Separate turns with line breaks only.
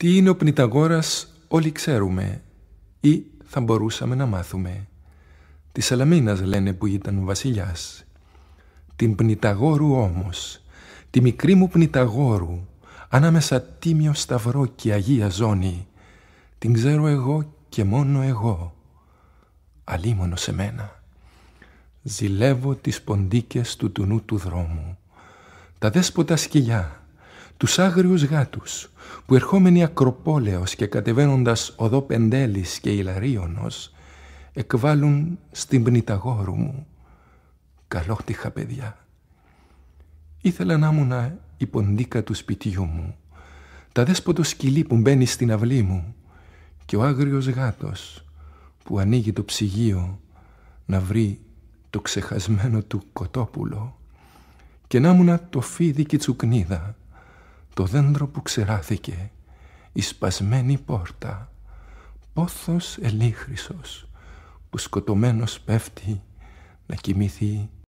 Τι είναι ο Πνηταγόρας όλοι ξέρουμε ή θα μπορούσαμε να μάθουμε. Της Σαλαμίνας λένε που ήταν βασιλιάς. Την Πνηταγόρου όμως, τη μικρή μου Πνηταγόρου, ανάμεσα τίμιο σταυρό και Αγία Ζώνη, την ξέρω εγώ και μόνο εγώ, αλίμονο σε μένα. Ζηλεύω τις ποντίκες του τουνού του δρόμου, τα δέσποτα σκυλιά, τους άγριους γάτους που ερχόμενοι ακροπόλεως και κατεβαίνοντας οδό Πεντέλης και Ιλαρίωνος εκβάλουν στην πνηταγόρου μου καλόχτυχα παιδιά. Ήθελα να ήμουν η ποντίκα του σπιτιού μου, τα δέσποτο σκυλί που μπαίνει στην αυλή μου και ο άγριος γάτος που ανοίγει το ψυγείο να βρει το ξεχασμένο του κοτόπουλο και να ήμουν το φίδι και τσουκνίδα το δέντρο που ξεράθηκε η σπασμένη πόρτα πόθος ελίχρυσος που σκοτωμένος πέφτει να κοιμηθεί